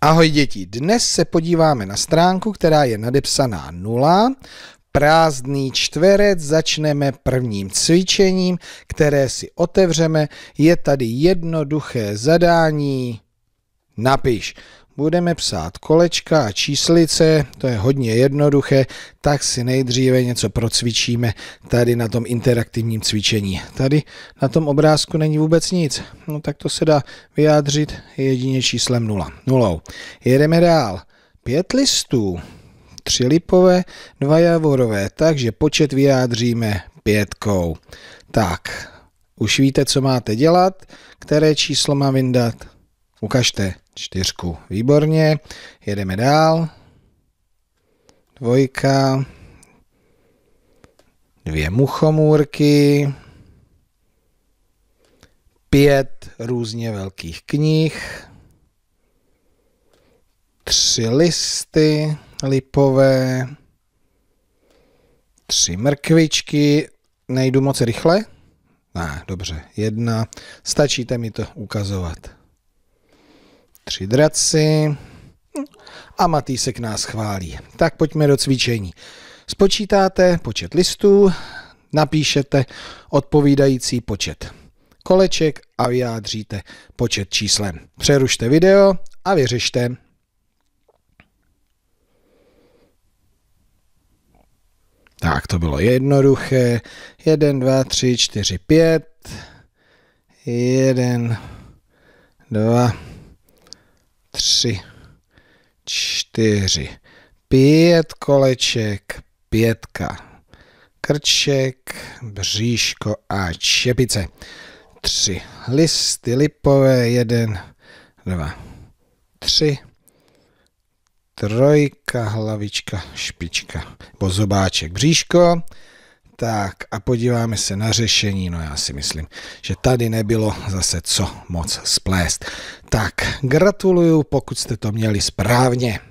Ahoj děti, dnes se podíváme na stránku, která je nadepsaná 0. Prázdný čtverec začneme prvním cvičením, které si otevřeme. Je tady jednoduché zadání. Napiš budeme psát kolečka a číslice, to je hodně jednoduché, tak si nejdříve něco procvičíme tady na tom interaktivním cvičení. Tady na tom obrázku není vůbec nic, no tak to se dá vyjádřit jedině číslem 0. Nulou. Jedeme dál. Pět listů, tři lipové, dva javorové, takže počet vyjádříme pětkou. Tak, už víte, co máte dělat, které číslo má vyndat. Ukažte čtyřku. Výborně. Jedeme dál. Dvojka. Dvě muchomůrky. Pět různě velkých knih. Tři listy lipové. Tři mrkvičky. Nejdu moc rychle? Ne, dobře. Jedna. Stačíte mi to ukazovat tři draci a Matýsek nás chválí. Tak pojďme do cvičení. Spočítáte počet listů, napíšete odpovídající počet koleček a vyjádříte počet číslem. Přerušte video a vyřešte. Tak to bylo jednoduché. 1, 2, 3, 4, 5. 1, 2, tři, čtyři, pět koleček, pětka, krček, bříško a čepice. Tři listy lipové, jeden, dva, tři, trojka, hlavička, špička, bo zobáček, bříško, tak a podíváme se na řešení. No já si myslím, že tady nebylo zase co moc splést. Tak gratuluju, pokud jste to měli správně.